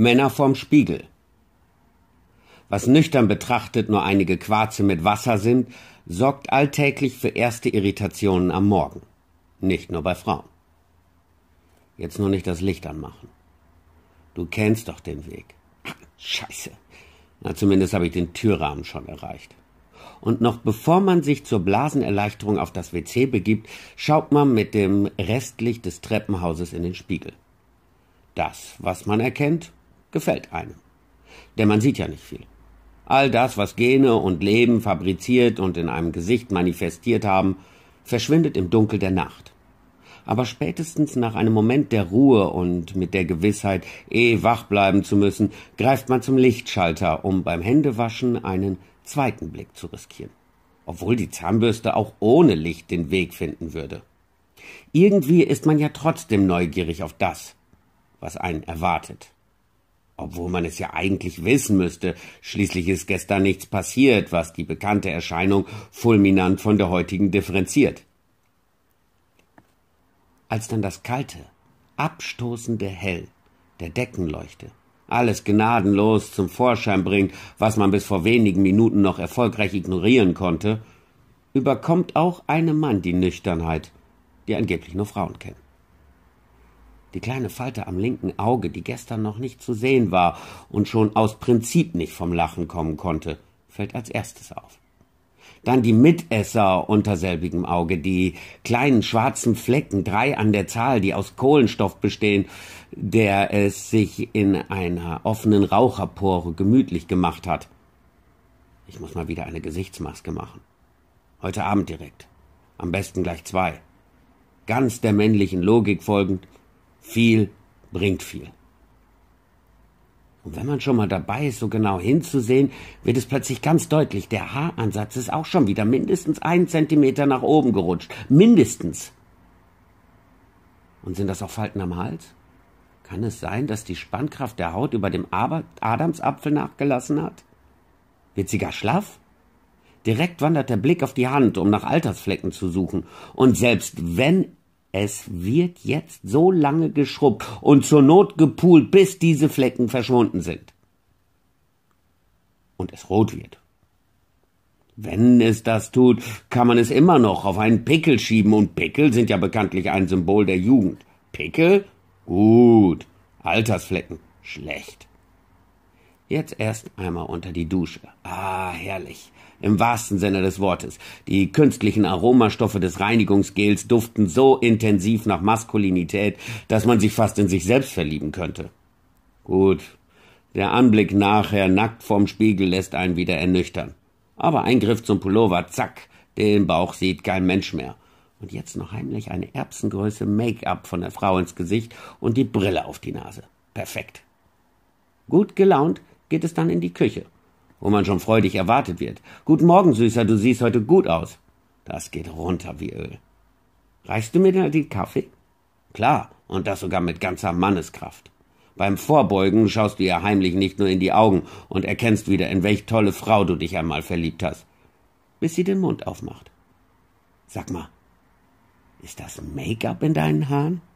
Männer vorm Spiegel. Was nüchtern betrachtet nur einige Quarze mit Wasser sind, sorgt alltäglich für erste Irritationen am Morgen. Nicht nur bei Frauen. Jetzt nur nicht das Licht anmachen. Du kennst doch den Weg. Scheiße. Na, zumindest habe ich den Türrahmen schon erreicht. Und noch bevor man sich zur Blasenerleichterung auf das WC begibt, schaut man mit dem Restlicht des Treppenhauses in den Spiegel. Das, was man erkennt, gefällt einem. Denn man sieht ja nicht viel. All das, was Gene und Leben fabriziert und in einem Gesicht manifestiert haben, verschwindet im Dunkel der Nacht. Aber spätestens nach einem Moment der Ruhe und mit der Gewissheit, eh wach bleiben zu müssen, greift man zum Lichtschalter, um beim Händewaschen einen zweiten Blick zu riskieren. Obwohl die Zahnbürste auch ohne Licht den Weg finden würde. Irgendwie ist man ja trotzdem neugierig auf das, was einen erwartet obwohl man es ja eigentlich wissen müsste. Schließlich ist gestern nichts passiert, was die bekannte Erscheinung fulminant von der heutigen differenziert. Als dann das kalte, abstoßende Hell der Deckenleuchte alles gnadenlos zum Vorschein bringt, was man bis vor wenigen Minuten noch erfolgreich ignorieren konnte, überkommt auch einem Mann die Nüchternheit, die angeblich nur Frauen kennen. Die kleine Falte am linken Auge, die gestern noch nicht zu sehen war und schon aus Prinzip nicht vom Lachen kommen konnte, fällt als erstes auf. Dann die Mitesser unter selbigem Auge, die kleinen schwarzen Flecken, drei an der Zahl, die aus Kohlenstoff bestehen, der es sich in einer offenen Raucherpore gemütlich gemacht hat. Ich muss mal wieder eine Gesichtsmaske machen. Heute Abend direkt. Am besten gleich zwei. Ganz der männlichen Logik folgend viel bringt viel. Und wenn man schon mal dabei ist, so genau hinzusehen, wird es plötzlich ganz deutlich, der Haaransatz ist auch schon wieder mindestens einen Zentimeter nach oben gerutscht. Mindestens. Und sind das auch Falten am Hals? Kann es sein, dass die Spannkraft der Haut über dem Adamsapfel nachgelassen hat? Wird sie gar schlaff? Direkt wandert der Blick auf die Hand, um nach Altersflecken zu suchen. Und selbst wenn es wird jetzt so lange geschrubbt und zur Not gepult, bis diese Flecken verschwunden sind. Und es rot wird. Wenn es das tut, kann man es immer noch auf einen Pickel schieben, und Pickel sind ja bekanntlich ein Symbol der Jugend. Pickel? Gut. Altersflecken? Schlecht. Jetzt erst einmal unter die Dusche. Ah, herrlich. Im wahrsten Sinne des Wortes. Die künstlichen Aromastoffe des Reinigungsgels duften so intensiv nach Maskulinität, dass man sich fast in sich selbst verlieben könnte. Gut. Der Anblick nachher nackt vorm Spiegel lässt einen wieder ernüchtern. Aber ein Griff zum Pullover, zack, den Bauch sieht kein Mensch mehr. Und jetzt noch heimlich eine Erbsengröße Make-up von der Frau ins Gesicht und die Brille auf die Nase. Perfekt. Gut gelaunt geht es dann in die Küche, wo man schon freudig erwartet wird. Guten Morgen, Süßer, du siehst heute gut aus. Das geht runter wie Öl. Reichst du mir denn den Kaffee? Klar, und das sogar mit ganzer Manneskraft. Beim Vorbeugen schaust du ihr heimlich nicht nur in die Augen und erkennst wieder, in welch tolle Frau du dich einmal verliebt hast, bis sie den Mund aufmacht. Sag mal, ist das Make-up in deinen Haaren?